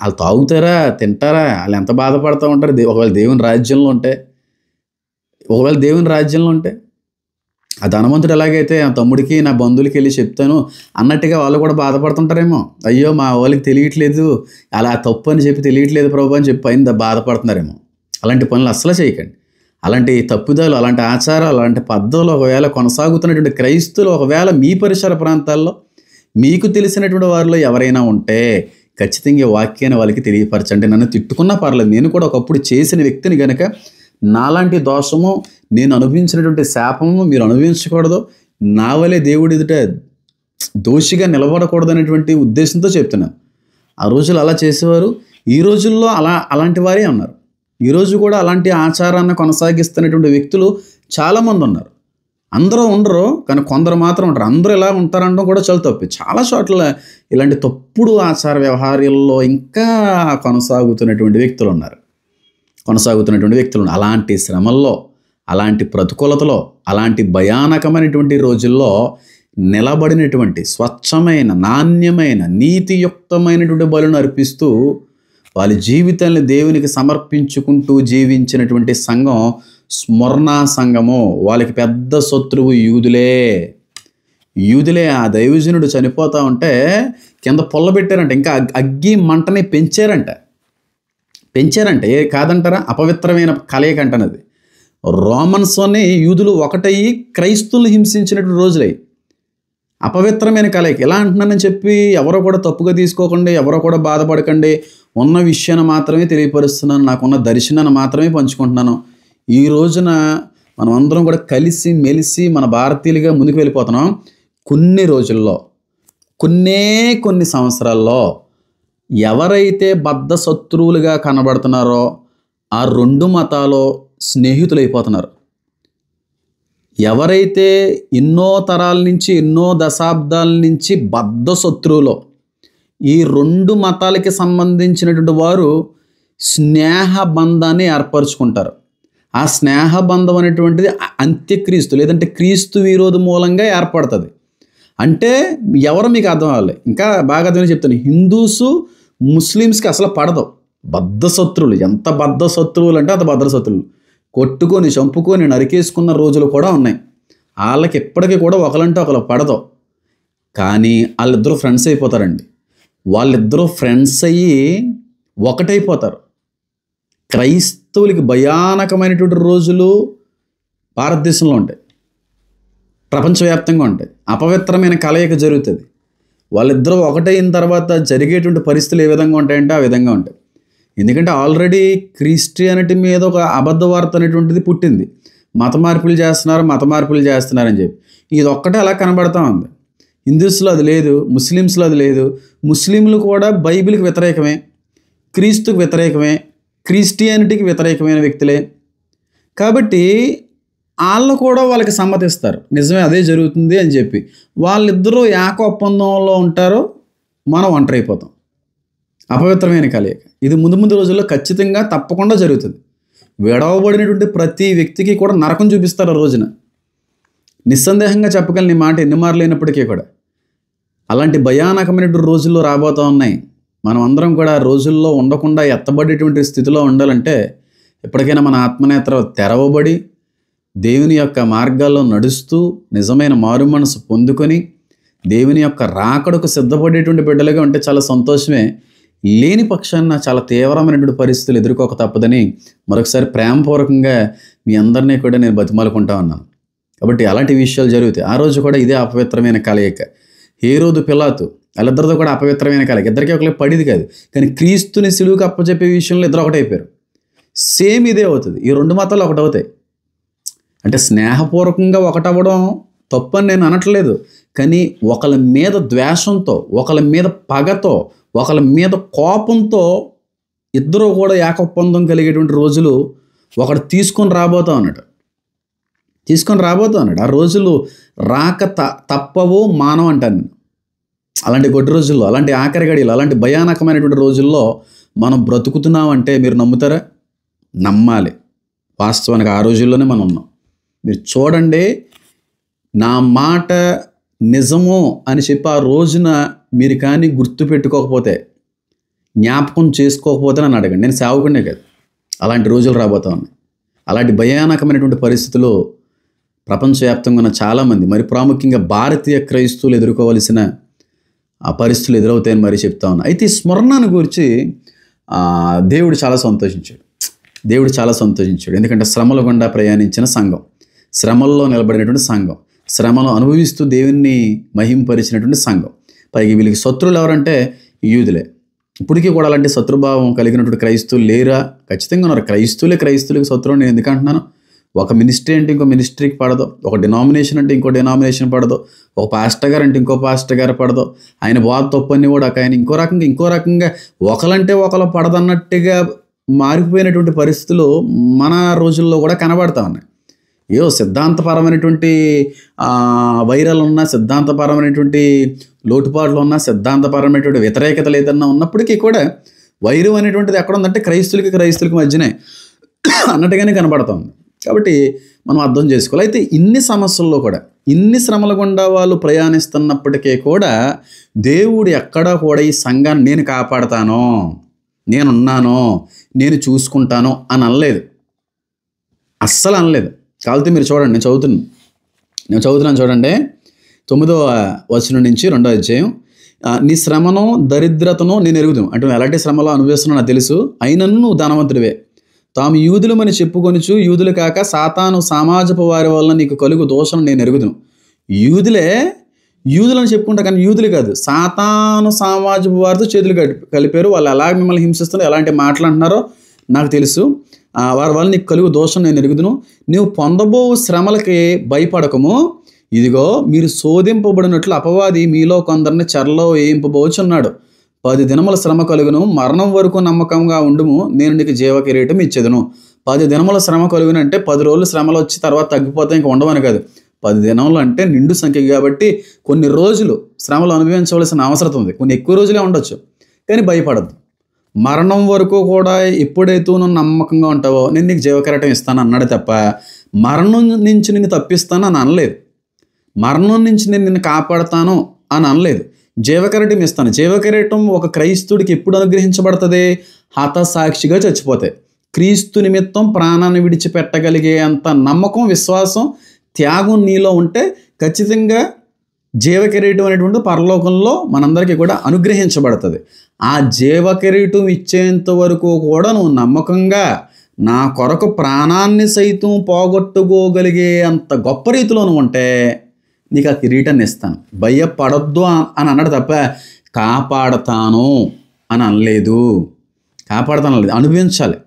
వాళ్ళు తాగుతారా తింటారా వాళ్ళు ఎంత బాధపడుతూ ఉంటారు ఒకవేళ దేవుని రాజ్యంలో ఉంటే ఒకవేళ దేవుని రాజ్యంలో ఉంటే ఆ ధనవంతుడు ఎలాగైతే ఆ తమ్ముడికి నా బంధువులకి వెళ్ళి చెప్తాను అన్నట్టుగా వాళ్ళు కూడా బాధపడుతుంటారేమో అయ్యో మా వాళ్ళకి తెలియట్లేదు అలా తప్పు అని చెప్పి తెలియట్లేదు ప్రభు అని చెప్పి పైన బాధపడుతున్నారేమో అలాంటి పనులు అస్సలు చేయకండి అలాంటి తప్పుదాలు అలాంటి ఆచారాలు అలాంటి పద్ధతులు ఒకవేళ కొనసాగుతున్నటువంటి క్రైస్తులు ఒకవేళ మీ పరిసర ప్రాంతాల్లో మీకు తెలిసినటువంటి వారిలో ఎవరైనా ఉంటే ఖచ్చితంగా వాక్యాన్ని వాళ్ళకి తెలియపరచండి నన్ను తిట్టుకున్నా పర్లేదు నేను కూడా ఒకప్పుడు చేసిన వ్యక్తిని కనుక నాలాంటి దోషము నేను అనుభవించినటువంటి శాపము మీరు అనుభవించకూడదు నా వలే దేవుడి ఎదుట దోషిగా నిలబడకూడదు అనేటువంటి ఉద్దేశంతో చెప్తున్నాను ఆ రోజులు అలా చేసేవారు ఈ రోజుల్లో అలా అలాంటి వారే ఉన్నారు ఈరోజు కూడా అలాంటి ఆచారాన్ని కొనసాగిస్తున్నటువంటి వ్యక్తులు చాలామంది ఉన్నారు అందరూ ఉండరు కానీ కొందరు మాత్రం ఉంటారు అందరూ ఇలా ఉంటారనడం కూడా చాలా తప్పి చాలా చోట్ల ఇలాంటి తప్పుడు ఆచార వ్యవహారాల్లో ఇంకా కొనసాగుతున్నటువంటి వ్యక్తులు ఉన్నారు కొనసాగుతున్నటువంటి వ్యక్తులు అలాంటి శ్రమల్లో అలాంటి ప్రతికూలతలో అలాంటి భయానకమైనటువంటి రోజుల్లో నిలబడినటువంటి స్వచ్ఛమైన నాణ్యమైన నీతియుక్తమైనటువంటి బలును అర్పిస్తూ వాళ్ళ జీవితాన్ని దేవునికి సమర్పించుకుంటూ జీవించినటువంటి సంఘం స్మరణ సంఘము వాళ్ళకి పెద్ద శత్రువు యూదులే యూదులే ఆ దైవజనుడు చనిపోతా ఉంటే కింద పొల్ల పెట్టారంట ఇంకా అగ్గి మంటని పెంచారంట పెంచారంట ఏ కాదంటారా అపవిత్రమైన కలయిక అంటనది రోమన్స్ అని యూదులు ఒకటయ్యి క్రైస్తువులు హింసించినటువంటి రోజులై అపవిత్రమైన కలయిక ఎలా అంటున్నానని చెప్పి ఎవరో కూడా తప్పుగా తీసుకోకండి ఎవరో కూడా బాధపడకండి ఉన్న విషయాన్ని మాత్రమే తెలియపరుస్తున్నాను నాకున్న దర్శనాన్ని మాత్రమే పంచుకుంటున్నాను ఈ రోజున మనం అందరం కూడా కలిసి మెలిసి మన భారతీయులుగా ముందుకు వెళ్ళిపోతున్నాం కొన్ని రోజుల్లో కొన్నే కొన్ని సంవత్సరాల్లో ఎవరైతే బద్ధ శత్రువులుగా కనబడుతున్నారో ఆ రెండు మతాలు స్నేహితులైపోతున్నారు ఎవరైతే ఎన్నో తరాల నుంచి ఎన్నో దశాబ్దాల నుంచి బద్ధ శత్రువులో ఈ రెండు మతాలకి సంబంధించినటువంటి వారు స్నేహ బంధాన్ని ఏర్పరచుకుంటారు ఆ స్నేహ బంధం అనేటువంటిది అంత్యక్రీస్తు లేదంటే క్రీస్తు విరోధ మూలంగా ఏర్పడుతుంది అంటే ఎవరు మీకు అర్థం అవ్వాలి ఇంకా బాగా అర్థమని చెప్తాను హిందూస్ ముస్లిమ్స్కి అసలు పడదు బద్ధ శత్రువులు ఎంత బద్ధ శత్రువులు అంటే అంత భద్ర శత్రువులు కొట్టుకొని చంపుకొని నరికేసుకున్న రోజులు కూడా ఉన్నాయి వాళ్ళకి ఇప్పటికీ కూడా ఒకలంటే ఒకరు పడదు కానీ వాళ్ళిద్దరూ ఫ్రెండ్స్ అయిపోతారండి వాళ్ళిద్దరూ ఫ్రెండ్స్ అయ్యి ఒకటైపోతారు క్రైస్తవులకి భయానకమైనటువంటి రోజులు భారతదేశంలో ఉంటాయి ప్రపంచవ్యాప్తంగా ఉంటాయి అపవిత్రమైన కలయిక జరుగుతుంది వాళ్ళిద్దరూ ఒకటైన తర్వాత జరిగేటువంటి పరిస్థితులు ఏ విధంగా ఉంటాయంటే ఆ విధంగా ఉంటాయి ఎందుకంటే ఆల్రెడీ క్రిస్టియానిటీ మీద ఒక అబద్ధ వార్త అనేటువంటిది పుట్టింది మత మార్పులు చేస్తున్నారు మత మార్పులు చేస్తున్నారని చెప్పి ఇది ఒక్కటే అలా కనబడతా ఉంది హిందూస్లో అది లేదు ముస్లిమ్స్లో అది లేదు ముస్లింలు కూడా బైబిల్కి వ్యతిరేకమే క్రీస్తుకు వ్యతిరేకమే క్రిస్టియానిటీకి వ్యతిరేకమైన వ్యక్తులే కాబట్టి వాళ్ళు కూడా వాళ్ళకి సమ్మతిస్తారు నిజమే అదే జరుగుతుంది అని చెప్పి వాళ్ళిద్దరూ ఏక ఒప్పందంలో ఉంటారో మనం ఒంటరి అయిపోతాం అపవిత్రమైన కలయిక ఇది ముందు ముందు రోజుల్లో ఖచ్చితంగా తప్పకుండా జరుగుతుంది విడవబడినటువంటి ప్రతి వ్యక్తికి కూడా నరకం చూపిస్తారు ఆ రోజున నిస్సందేహంగా చెప్పగలని మాట ఎన్ని మార్లైనప్పటికీ కూడా అలాంటి భయానకమైనటువంటి రోజుల్లో రాబోతూ ఉన్నాయి మనం అందరం కూడా రోజుల్లో ఉండకుండా ఎత్తబడేటువంటి స్థితిలో ఉండాలంటే ఎప్పటికైనా మన ఆత్మనేత్ర తెరవబడి దేవుని యొక్క మార్గాల్లో నడుస్తూ నిజమైన మారు మనసు పొందుకొని దేవుని యొక్క రాకడకు సిద్ధపడేటువంటి బిడ్డలుగా ఉంటే చాలా సంతోషమే లేని పక్షాన చాలా తీవ్రమైనటువంటి పరిస్థితులు ఎదుర్కోక తప్పదని మరొకసారి ప్రేమపూర్వకంగా మీ అందరినీ కూడా నేను బతిమాలుకుంటా ఉన్నాను కాబట్టి అలాంటి విషయాలు జరుగుతాయి ఆ రోజు కూడా ఇదే అపవిత్రమైన కలయిక ఏ రోజు పిలాతు వాళ్ళిద్దరితో కూడా అపవిత్రమైన కలయిక ఇద్దరికీ ఒకలే పడింది కాదు కానీ క్రీస్తుని సిలువుకి అప్పచెప్పే విషయంలో ఇద్దరు ఒకటైపోయారు సేమ్ ఇదే అవుతుంది ఈ రెండు మతాలు ఒకటవుతాయి అంటే స్నేహపూర్వకంగా ఒకటవ్వడం తప్పని నేను అనట్లేదు కానీ ఒకళ్ళ మీద ద్వేషంతో ఒకళ్ళ మీద పగతో ఒకళ్ళ మీద కోపంతో ఇద్దరూ కూడా ఏకొప్పందం కలిగేటువంటి రోజులు ఒకడు తీసుకొని రాబోతా అన్నాడు తీసుకొని రాబోతా అన్నాడు ఆ రోజులు రాక త తప్పవు మానవ అంటాను అలాంటి గొడ్డు రోజుల్లో అలాంటి ఆఖరి గడియలు అలాంటి భయానకమైనటువంటి రోజుల్లో మనం బ్రతుకుతున్నామంటే మీరు నమ్ముతారా నమ్మాలి వాస్తవానికి ఆ రోజుల్లోనే మనం ఉన్నాం మీరు చూడండి నా మాట నిజము అని చెప్పి ఆ రోజున మీరు కానీ గుర్తు పెట్టుకోకపోతే జ్ఞాపకం చేసుకోకపోతే నన్ను అడగండి నేను సేవకునే కాదు అలాంటి రోజులు రాబోతా ఉన్నాయి అలాంటి భయానకమైనటువంటి పరిస్థితుల్లో ప్రపంచవ్యాప్తంగా ఉన్న చాలామంది మరి ప్రాముఖ్యంగా భారతీయ క్రైస్తువులు ఎదుర్కోవలసిన ఆ పరిస్థితులు ఎదురవుతాయని మరి చెప్తా ఉన్నా అయితే ఈ స్మరణను గురించి దేవుడు చాలా సంతోషించాడు దేవుడు చాలా సంతోషించాడు ఎందుకంటే శ్రమల గుండా ప్రయాణించిన సంఘం శ్రమల్లో నిలబడినటువంటి సంఘం శ్రమను అనుభవిస్తూ దేవుణ్ణి మహింపరిచినటువంటి సంఘం పైకి వీళ్ళకి శత్రువులు ఎవరంటే యూదులే ఇప్పటికీ కూడా అలాంటి శత్రుభావం కలిగినటువంటి క్రైస్తువులు లేరా ఖచ్చితంగా ఉన్నారు క్రైస్తువులే క్రైస్తువులకు శత్రువు నేను ఎందుకంటున్నాను ఒక మినిస్ట్రీ అంటే ఇంకో మినిస్ట్రీకి పడదు ఒక డినామినేషన్ అంటే ఇంకో డినామినేషన్ పడదు ఒక పాస్టర్ గారు అంటే ఇంకో పాస్టర్ గారు పడదు ఆయన బాధ తప్పని కూడా ఆయన ఇంకో రకంగా ఇంకో రకంగా ఒకలంటే ఒకరు పడదన్నట్టుగా మారిపోయినటువంటి పరిస్థితులు మన రోజుల్లో కూడా కనబడతా ఉన్నాయి ఏదో సిద్ధాంతపరమైనటువంటి వైరల్ ఉన్న సిద్ధాంతపరమైనటువంటి లోటుపాట్లు ఉన్న సిద్ధాంతపరమైనటువంటి వ్యతిరేకతలు ఏదన్నా ఉన్నప్పటికీ కూడా వైరం అనేటువంటిది ఎక్కడ ఉందంటే క్రైస్తులకి క్రైస్తులకి మధ్యనే అన్నట్టుగానే కనబడుతుంది కాబట్టి మనం అర్థం చేసుకోవాలి అయితే ఇన్ని సమస్యల్లో కూడా ఇన్ని శ్రమల గుండా వాళ్ళు ప్రయాణిస్తున్నప్పటికీ కూడా దేవుడు ఎక్కడా కూడా ఈ సంఘాన్ని నేను కాపాడతాను నేనున్నాను నేను చూసుకుంటాను అని అనలేదు అస్సలు అనలేదు కాబట్టి మీరు చూడండి నేను చదువుతున్నాను నేను చదువుతున్నాను చూడండి తొమ్మిదవ వచనం నుంచి రెండో అధ్యాయం నీ శ్రమను దరిద్రతను నేను ఎరుగుదాం అంటే ఎలాంటి శ్రమలో అనుభవిస్తున్నా నాకు తెలుసు అయినను నువ్వు ధనవంతుడివే తాము యూదులమని చెప్పుకొనిచు యూదులు కాక సాతాను సామాజపు వారి వల్ల నీకు కలుగు దోషం నేను ఎరుగుదును యూదులే యూదులను చెప్పుకుంటా కానీ యూదులు కాదు సాతాను సామాజిక వారితో చేతులు కలిపారు వాళ్ళు ఎలా మిమ్మల్ని హింసిస్తున్నారో ఎలాంటి మాటలు అంటున్నారో నాకు తెలుసు వారి వల్ల నీకు కలుగు దోషం నేను ఎరుగుదును నువ్వు పొందబో శ్రమలకి భయపడకము ఇదిగో మీరు శోధింపబడినట్లు అపవాది మీలో కొందరిని చెరలో వేయింపబోచున్నాడు పది దినముల శ్రమ కలుగును మరణం వరకు నమ్మకంగా ఉండుము నేను నీకు జీవ కిరీటం ఇచ్చేదను పది దినముల శ్రమ కలుగును అంటే పది రోజులు శ్రమలు వచ్చి తర్వాత తగ్గిపోతే ఇంక ఉండవని కాదు పది దినములు అంటే నిండు సంఖ్య కాబట్టి కొన్ని రోజులు శ్రమలు అనుభవించవలసిన అవసరం ఉంది కొన్ని ఎక్కువ రోజులే ఉండొచ్చు కానీ భయపడద్దు మరణం వరకు కూడా ఎప్పుడైతే నువ్వు నమ్మకంగా ఉంటావో నేను నీకు జీవకరటం ఇస్తాను అన్నాడు తప్ప మరణం నుంచి నిన్ను తప్పిస్తాను అని అనలేదు మరణం నుంచి నేను నిన్ను కాపాడతాను అని అనలేదు జీవకరటం ఇస్తాను జీవకరటం ఒక క్రైస్తుడికి ఎప్పుడు అనుగ్రహించబడుతుంది హతసాక్షిగా చచ్చిపోతే క్రీస్తు నిమిత్తం ప్రాణాన్ని విడిచిపెట్టగలిగే అంత నమ్మకం విశ్వాసం త్యాగం నీలో ఉంటే ఖచ్చితంగా జీవ కిరీటం అనేటువంటి పరలోకంలో మనందరికీ కూడా అనుగ్రహించబడుతుంది ఆ జీవ కిరీటం ఇచ్చేంత వరకు కూడా నువ్వు నమ్మకంగా నా కొరకు ప్రాణాన్ని సైతం పోగొట్టుకోగలిగే అంత గొప్ప నువ్వు ఉంటే నీకు ఆ కిరీటాన్ని ఇస్తాను భయపడొద్దు అని అన్నాడు తప్ప కాపాడతాను అని అనలేదు కాపాడతాను అనలేదు అనుభవించాలి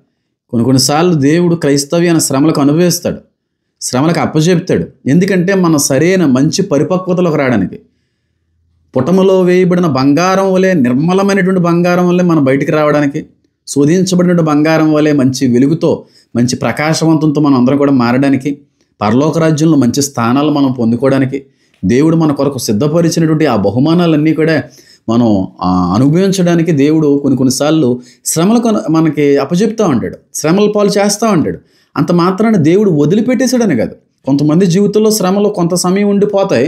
కొన్ని కొన్నిసార్లు దేవుడు క్రైస్తవ్య శ్రమలకు అనుభవిస్తాడు శ్రమలకు అప్పచెప్తాడు ఎందుకంటే మన సరైన మంచి పరిపక్వతలోకి రావడానికి పుటములో వేయబడిన బంగారం వలె నిర్మలమైనటువంటి బంగారం వల్ల మనం బయటికి రావడానికి శోధించబడినటువంటి బంగారం వలె మంచి వెలుగుతో మంచి ప్రకాశవంతంతో మనం అందరం కూడా మారడానికి పరలోక రాజ్యంలో మంచి స్థానాలు మనం పొందుకోవడానికి దేవుడు మన కొరకు సిద్ధపరిచినటువంటి ఆ బహుమానాలన్నీ కూడా మనం అనుభవించడానికి దేవుడు కొన్ని కొన్నిసార్లు శ్రమలకు మనకి అప్పచెప్తూ ఉంటాడు శ్రమల పాలు చేస్తూ ఉంటాడు అంత మాత్రాన దేవుడు వదిలిపెట్టేశాడని కాదు కొంతమంది జీవితంలో శ్రమలు కొంత సమయం ఉండిపోతాయి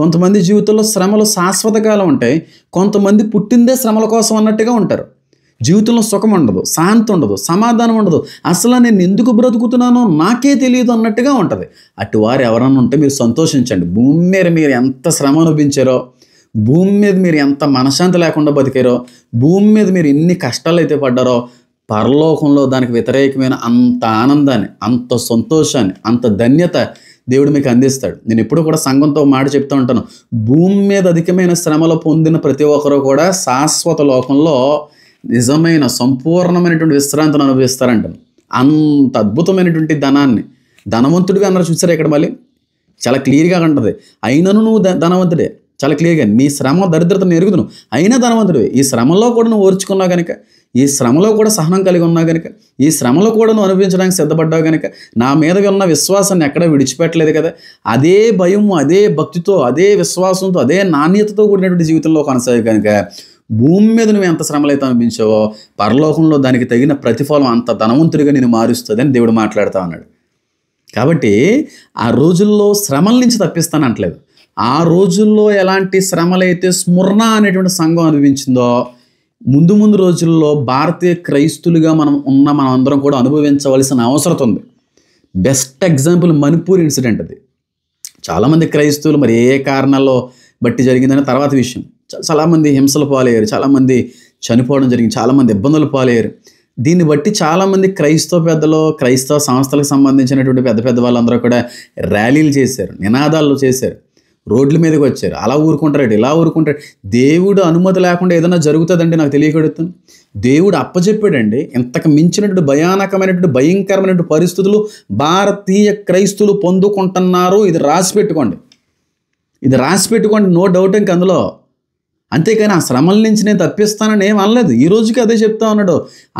కొంతమంది జీవితంలో శ్రమలు శాశ్వత కాలం ఉంటాయి కొంతమంది పుట్టిందే శ్రమల కోసం అన్నట్టుగా ఉంటారు జీవితంలో సుఖం ఉండదు శాంతి ఉండదు సమాధానం ఉండదు అసలు నేను ఎందుకు బ్రతుకుతున్నానో నాకే తెలియదు అన్నట్టుగా ఉంటుంది అటు వారు ఎవరన్నా ఉంటే మీరు సంతోషించండి భూమి మీద మీరు ఎంత శ్రమ అనుభవించారో భూమి మీద మీరు ఎంత మనశాంతి లేకుండా బతికారో భూమి మీద మీరు ఎన్ని కష్టాలు అయితే పడ్డారో పరలోకంలో దానికి వ్యతిరేకమైన అంత ఆనందాన్ని అంత సంతోషాన్ని అంత ధన్యత దేవుడు మీకు అందిస్తాడు నేను ఎప్పుడు కూడా సంఘంతో మాట చెప్తూ ఉంటాను భూమి మీద అధికమైన శ్రమలు పొందిన ప్రతి ఒక్కరూ కూడా శాశ్వత లోకంలో నిజమైన సంపూర్ణమైనటువంటి విశ్రాంతిని అనుభవిస్తారంట అంత అద్భుతమైనటువంటి ధనాన్ని ధనవంతుడిగా అన్నారు చూసారు ఇక్కడ మళ్ళీ చాలా క్లియర్గా అంటది అయినను నువ్వు ధనవంతుడే చాలా క్లియర్గా నీ శ్రమ దరిద్రతను ఎరుగుదును అయినా ధనవంతుడివి ఈ శ్రమలో కూడా నువ్వు ఓర్చుకున్నావు కనుక ఈ శ్రమలో కూడా సహనం కలిగి ఉన్నా కనుక ఈ శ్రమలో కూడా నువ్వు అనుభవించడానికి సిద్ధపడ్డావు కనుక నా మీద ఉన్న విశ్వాసాన్ని ఎక్కడ విడిచిపెట్టలేదు కదా అదే భయం అదే భక్తితో అదే విశ్వాసంతో అదే నాణ్యతతో కూడినటువంటి జీవితంలో కొనసాగి కనుక భూమి మీద నువ్వు ఎంత శ్రమలైతే అనిపించావో పరలోకంలో దానికి తగిన ప్రతిఫలం అంత ధనవంతుడిగా నేను మారుస్తుందని దేవుడు మాట్లాడుతా ఉన్నాడు కాబట్టి ఆ రోజుల్లో శ్రమల నుంచి తప్పిస్తాను అంటలేదు ఆ రోజుల్లో ఎలాంటి శ్రమలైతే స్మరణ అనేటువంటి సంఘం అనిపించిందో ముందు ముందు రోజుల్లో భారతీయ క్రైస్తులుగా మనం ఉన్న మనం అందరం కూడా అనుభవించవలసిన అవసరం ఉంది బెస్ట్ ఎగ్జాంపుల్ మణిపూర్ ఇన్సిడెంట్ అది చాలామంది క్రైస్తువులు మరి ఏ కారణాల్లో బట్టి జరిగిందనే తర్వాత విషయం చాలామంది హింసలు పాలయ్యారు చాలామంది చనిపోవడం జరిగింది చాలామంది ఇబ్బందులు పాలయ్యారు దీన్ని బట్టి చాలామంది క్రైస్తవ పెద్దలు క్రైస్తవ సంస్థలకు సంబంధించినటువంటి పెద్ద పెద్ద వాళ్ళందరూ కూడా ర్యాలీలు చేశారు నినాదాలు చేశారు రోడ్ల మీదకి వచ్చారు అలా ఊరుకుంటారు ఇలా ఊరుకుంటారు దేవుడు అనుమతి లేకుండా ఏదైనా జరుగుతుందండి నాకు తెలియకడుతుంది దేవుడు అప్పచెప్పాడండి ఇంతకు మించినటువంటి భయానకమైనటువంటి భయంకరమైనటువంటి పరిస్థితులు భారతీయ క్రైస్తులు పొందుకుంటున్నారు ఇది రాసి పెట్టుకోండి ఇది రాసి పెట్టుకోండి నో డౌట్ ఇంక అందులో అంతేకాని ఆ శ్రమల నుంచి నేను తప్పిస్తానని ఏం అనలేదు ఈ రోజుకి అదే చెప్తా ఉన్నాడు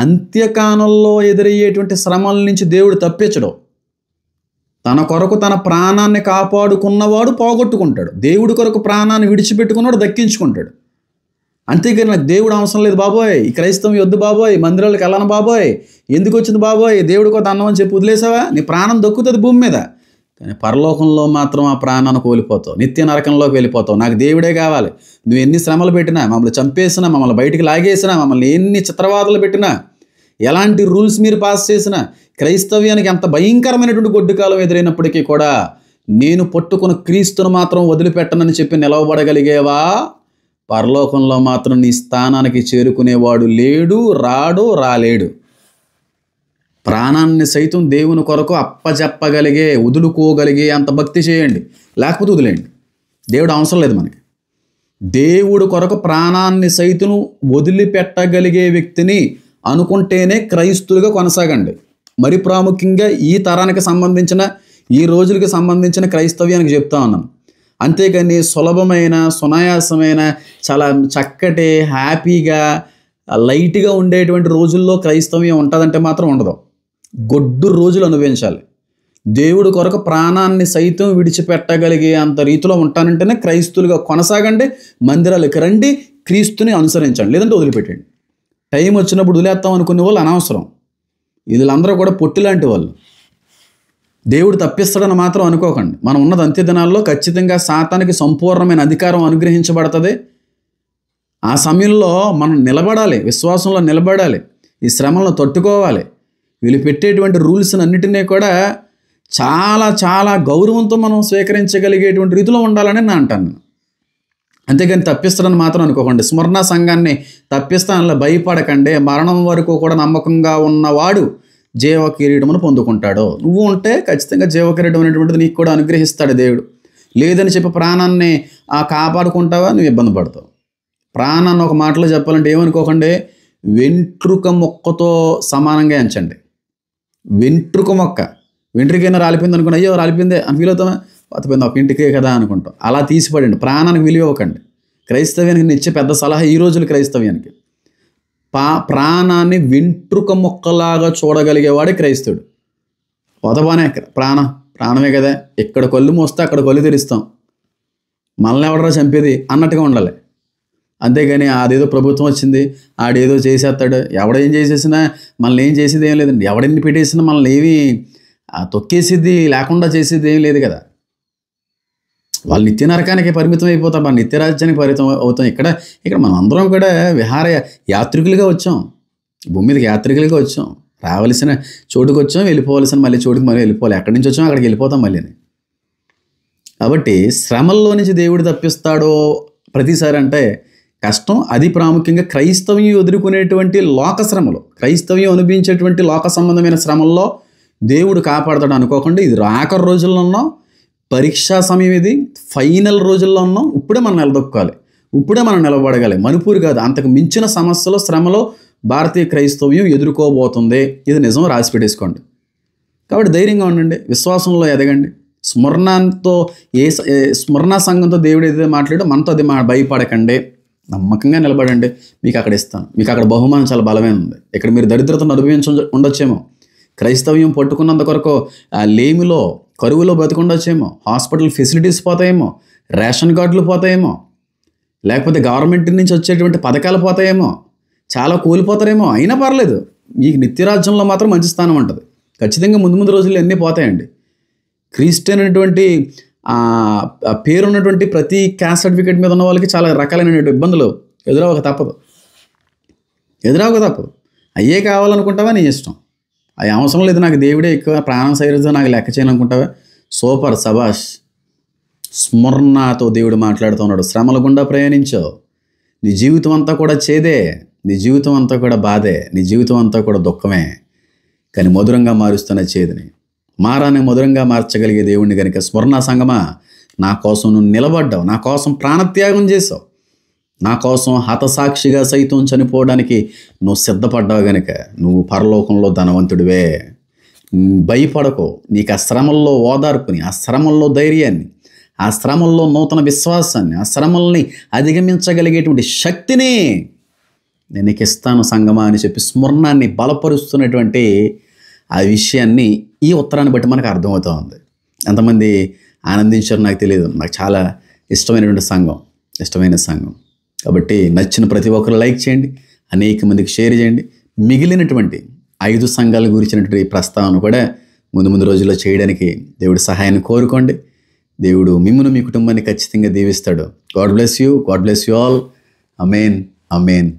అంత్యకాలంలో ఎదురయ్యేటువంటి శ్రమల నుంచి దేవుడు తప్పించడం తన కొరకు తన ప్రాణాన్ని కాపాడుకున్నవాడు పోగొట్టుకుంటాడు దేవుడి కొరకు ప్రాణాన్ని విడిచిపెట్టుకున్నాడు దక్కించుకుంటాడు అంతేకాని నాకు దేవుడు అవసరం లేదు బాబోయ్ ఈ క్రైస్తవం వద్దు బాబోయ్ మందిరాలకు వెళ్ళను బాబోయ్ ఎందుకు వచ్చింది బాబోయ్ దేవుడి కొత్త అన్నం అని చెప్పి వదిలేసావా నీ ప్రాణం దక్కుతుంది భూమి మీద కానీ పరలోకంలో మాత్రం ఆ ప్రాణాన్ని కోల్పోతావు నిత్య నరకంలోకి వెళ్ళిపోతావు నాకు దేవుడే కావాలి నువ్వు ఎన్ని శ్రమలు పెట్టినా మమ్మల్ని చంపేసినా మమ్మల్ని బయటికి లాగేసినా మమ్మల్ని ఎన్ని చిత్రవాదులు పెట్టినా ఎలాంటి రూల్స్ మీరు పాస్ చేసినా క్రైస్తవ్యానికి ఎంత భయంకరమైనటువంటి గొడ్డుకాలం ఎదురైనప్పటికీ కూడా నేను పట్టుకున్న క్రీస్తును మాత్రం వదిలిపెట్టనని చెప్పి నిలవబడగలిగేవా పరలోకంలో మాత్రం నీ స్థానానికి చేరుకునేవాడు లేడు రాడు రాలేడు ప్రాణాన్ని సైతం దేవుని కొరకు అప్పజెప్పగలిగే వదులుకోగలిగే అంత భక్తి చేయండి లేకపోతే వదిలేయండి దేవుడు అవసరం లేదు మనకి దేవుడు కొరకు ప్రాణాన్ని సైతం వదిలిపెట్టగలిగే వ్యక్తిని అనుకుంటేనే క్రైస్తులుగా కొనసాగండి మరి ప్రాముఖ్యంగా ఈ తరానికి సంబంధించిన ఈ రోజులకి సంబంధించిన క్రైస్తవ్యానికి చెప్తా ఉన్నాను అంతేకాని సులభమైన సునాయాసమైన చాలా చక్కటి హ్యాపీగా లైట్గా ఉండేటువంటి రోజుల్లో క్రైస్తవ్యం ఉంటుందంటే మాత్రం ఉండదు గొడ్డు రోజులు అనుభవించాలి దేవుడు కొరకు ప్రాణాన్ని సైతం విడిచిపెట్టగలిగే అంత రీతిలో ఉంటానంటేనే క్రైస్తులుగా కొనసాగండి మందిరాలకు రండి క్రీస్తుని అనుసరించండి లేదంటే వదిలిపెట్టండి టైం వచ్చినప్పుడు వదిలేస్తాం అనుకునే వాళ్ళు అనవసరం వీళ్ళందరూ కూడా పొట్టి లాంటి వాళ్ళు దేవుడు తప్పిస్తాడని మాత్రం అనుకోకండి మనం ఉన్నది అంత్య దినాల్లో ఖచ్చితంగా శాతానికి సంపూర్ణమైన అధికారం అనుగ్రహించబడుతుంది ఆ సమయంలో మనం నిలబడాలి విశ్వాసంలో నిలబడాలి ఈ శ్రమలను తట్టుకోవాలి వీళ్ళు పెట్టేటువంటి రూల్స్ అన్నిటినీ కూడా చాలా చాలా గౌరవంతో మనం స్వీకరించగలిగేటువంటి రీతిలో ఉండాలని నేను అంటాను అంతేగాని తప్పిస్తాడని మాత్రం అనుకోకండి స్మరణ సంఘాన్ని తప్పిస్తానని భయపడకండి మరణం వరకు కూడా నమ్మకంగా ఉన్నవాడు జీవ కిరీటమును పొందుకుంటాడు నువ్వు ఉంటే ఖచ్చితంగా జీవ కిరీటం అనేటువంటిది నీకు కూడా అనుగ్రహిస్తాడు దేవుడు లేదని చెప్పి ప్రాణాన్ని ఆ కాపాడుకుంటావా నువ్వు ఇబ్బంది పడతావు ప్రాణాన్ని ఒక మాటలో చెప్పాలంటే ఏమనుకోకండి వెంట్రుక మొక్కతో సమానంగా ఎంచండి వెంట్రుక మొక్క వెంట్రుకైనా రాలిపోయింది అనుకుని అయ్యో రాలిపోయిందే అని ఫీల్ అవుతామా అతిపోయింది ఒక ఇంటికే కదా అనుకుంటాం అలా తీసిపడండి ప్రాణానికి విలువ ఇవ్వకండి క్రైస్తవ్యానికి ఇచ్చే పెద్ద సలహా ఈ రోజులు క్రైస్తవ్యానికి పా ప్రాణాన్ని వింట్రుక మొక్కలాగా చూడగలిగేవాడే క్రైస్తుడు పొదబానే ప్రాణం ప్రాణమే కదా ఇక్కడ కళ్ళు మోస్తే అక్కడ కొల్లు తెరిస్తాం మనల్ని ఎవడరా చంపేది అన్నట్టుగా ఉండాలి అంతేగాని అదేదో ప్రభుత్వం వచ్చింది ఆడేదో చేసేస్తాడు ఎవడేం చేసేసినా మనల్ని ఏం చేసేది ఏం లేదండి ఎవడెన్ని పెట్టేసినా మనల్ని ఏమీ తొక్కేసిద్ది లేకుండా చేసేది ఏం లేదు కదా వాళ్ళు నిత్య నరకానికి పరిమితం అయిపోతాం మన నిత్య రాజ్యానికి పరిమితం అవుతాం ఇక్కడ ఇక్కడ మనం అందరం కూడా విహార యాత్రికులుగా వచ్చాం భూమి మీదకి యాత్రికులుగా వచ్చాం రావలసిన చోటుకు వచ్చాం వెళ్ళిపోవలసిన మళ్ళీ చోటుకి మళ్ళీ వెళ్ళిపోవాలి ఎక్కడి నుంచి వచ్చాం అక్కడికి వెళ్ళిపోతాం మళ్ళీ కాబట్టి శ్రమల్లో నుంచి దేవుడు తప్పిస్తాడో ప్రతిసారి అంటే కష్టం అది ప్రాముఖ్యంగా క్రైస్తవ్యం ఎదుర్కొనేటువంటి లోక శ్రమలు క్రైస్తవ్యం అనుభవించేటువంటి లోక సంబంధమైన శ్రమల్లో దేవుడు కాపాడతాడు అనుకోకుండా ఇది రాక రోజుల్లో పరీక్షా సమయం ఇది ఫైనల్ రోజుల్లో ఉన్నాం ఇప్పుడే మనం నిలదొక్కాలి ఇప్పుడే మనం నిలబడగాలి మణిపూర్ కాదు అంతకు మించిన సమస్యలో శ్రమలో భారతీయ క్రైస్తవ్యం ఎదుర్కోబోతుంది ఇది నిజం రాసి పెట్టేసుకోండి కాబట్టి ధైర్యంగా ఉండండి విశ్వాసంలో ఎదగండి స్మరణంతో ఏ స్మరణ సంఘంతో దేవుడు ఏదైతే మాట్లాడో మనతో అది మా భయపడకండి నమ్మకంగా నిలబడండి మీకు అక్కడ ఇస్తాను మీకు అక్కడ బహుమానం చాలా బలమైన ఉంది ఇక్కడ మీరు దరిద్రతను అనుభవించ ఉండొచ్చేమో క్రైస్తవ్యం పట్టుకున్నంత కొరకు ఆ లేమిలో కరువులో బతికుండొచ్చేమో హాస్పిటల్ ఫెసిలిటీస్ పోతాయేమో రేషన్ కార్డులు పోతాయేమో లేకపోతే గవర్నమెంట్ నుంచి వచ్చేటువంటి పథకాలు పోతాయేమో చాలా కూలిపోతారేమో అయినా పర్లేదు మీకు నిత్యరాజ్యంలో మాత్రం మంచి స్థానం ఉంటుంది ఖచ్చితంగా ముందు ముందు రోజుల్లో ఎన్ని పోతాయండి క్రిస్టియన్ అనేటువంటి ఉన్నటువంటి ప్రతి క్యాస్ట్ సర్టిఫికేట్ మీద ఉన్న వాళ్ళకి చాలా రకాలైనటువంటి ఇబ్బందులు ఎదురవక తప్పదు ఎదురవక తప్పదు అయ్యే కావాలనుకుంటావా నీ ఇష్టం అది అవసరం లేదు నాకు దేవుడే ఎక్కువ ప్రాణం సైరుతో నాకు లెక్క చేయాలనుకుంటావా సూపర్ సభాష్ స్మరణతో దేవుడు మాట్లాడుతున్నాడు శ్రమల గుండా ప్రయాణించావు నీ జీవితం అంతా కూడా చేదే నీ జీవితం అంతా కూడా బాధే నీ జీవితం అంతా కూడా దుఃఖమే కానీ మధురంగా మారుస్తున్న చేదిని మారాన్ని మధురంగా మార్చగలిగే దేవుడిని కనుక స్మరణ సంగమా నా కోసం నువ్వు నిలబడ్డావు నా కోసం ప్రాణత్యాగం చేసావు నా కోసం హతసాక్షిగా సైతం చనిపోవడానికి నువ్వు సిద్ధపడ్డావు గనుక నువ్వు పరలోకంలో ధనవంతుడివే భయపడకు నీకు ఆ శ్రమల్లో ఓదార్పుని ఆ శ్రమంలో ధైర్యాన్ని ఆ శ్రమంలో నూతన విశ్వాసాన్ని ఆ శ్రమల్ని అధిగమించగలిగేటువంటి శక్తిని నేను నీకు ఇస్తాను సంగమా అని చెప్పి స్మరణాన్ని బలపరుస్తున్నటువంటి ఆ విషయాన్ని ఈ ఉత్తరాన్ని బట్టి మనకు అర్థమవుతూ ఉంది ఎంతమంది ఆనందించారు నాకు తెలియదు నాకు చాలా ఇష్టమైనటువంటి సంఘం ఇష్టమైన సంఘం కాబట్టి నచ్చిన ప్రతి ఒక్కరు లైక్ చేయండి అనేక మందికి షేర్ చేయండి మిగిలినటువంటి ఐదు సంఘాల గురించినటువంటి ప్రస్తావన కూడా ముందు ముందు రోజుల్లో చేయడానికి దేవుడి సహాయాన్ని కోరుకోండి దేవుడు మిమ్మల్ని మీ కుటుంబాన్ని ఖచ్చితంగా దీవిస్తాడు God bless you God bless you all amen amen